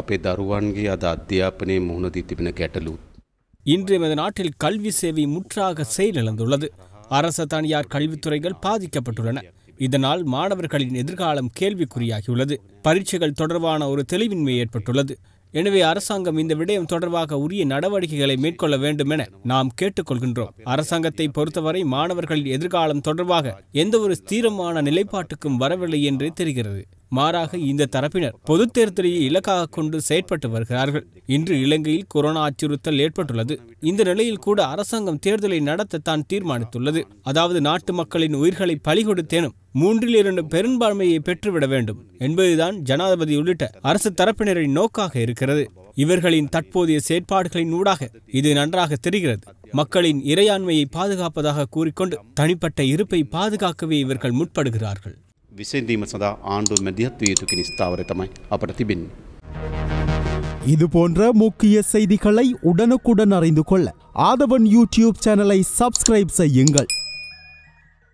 அப்பே දරුවන්ගේ அது அத்தியாபனே මුහුණදී තිබෙන கேட்டலு இன்று எமது நாட்டில் கல்வி சேவை முற்றாக செயலிழந்துள்ளது அரசு தனியார் கல்வித்துறைகள் பாதிக்கப்பட்டுள்ளன இதனால் மாணவர்களின் எதிர்காலம் கேள்விக்குறியாகியுள்ளது பரீட்சைகள் தொடர்பான ஒரு தெளிவின்மை ஏற்பட்டுள்ளது எனவே அரசாங்கம் இந்த விடயம் தொடர்பாக உரிய நடவடிக்கைகளை மேற்கொள்ள வேண்டும் என நாம் கேட்டுக்கொள்கின்றோம் அரசாங்கத்தை பொறுத்தவரை மாணவர்களின் எதிர்காலம் தொடர்பாக எந்தவொரு ஸ்தீரமான நிலைப்பாட்டுக்கும் வரவில்லை என்றே தெரிகிறது மாறாக இந்த தரப்பினர் பொது தேர்தலையை இலக்காக கொண்டு செயற்பட்டு வருகிறார்கள் இன்று இலங்கையில் கொரோனா அச்சுறுத்தல் ஏற்பட்டுள்ளது இந்த நிலையில் கூட அரசாங்கம் தேர்தலை நடத்த தான் தீர்மானித்துள்ளது அதாவது நாட்டு மக்களின் உயிர்களை பலிகொடுத்தேனும் மூன்றில் இரண்டு பெரும்பான்மையை பெற்றுவிட வேண்டும் என்பதுதான் ஜனாதிபதி உள்ளிட்ட அரசு தரப்பினரின் நோக்காக இருக்கிறது இவர்களின் தற்போதைய செயற்பாடுகளின் ஊடாக இது நன்றாக தெரிகிறது மக்களின் இறையாண்மையை பாதுகாப்பதாக கூறிக்கொண்டு தனிப்பட்ட இருப்பை பாதுகாக்கவே இவர்கள் முற்படுகிறார்கள் විසඳීම සඳහා ஆண்டு මැදිහත් විය தமை කෙන ස්ථාවර இது போன்ற முக்கிய செய்திகளை உடனுக்குடன் அறிந்து கொள்ள ஆதவன் யூடியூப் சேனலை சப்ஸ்கிரைப் செய்யுங்கள்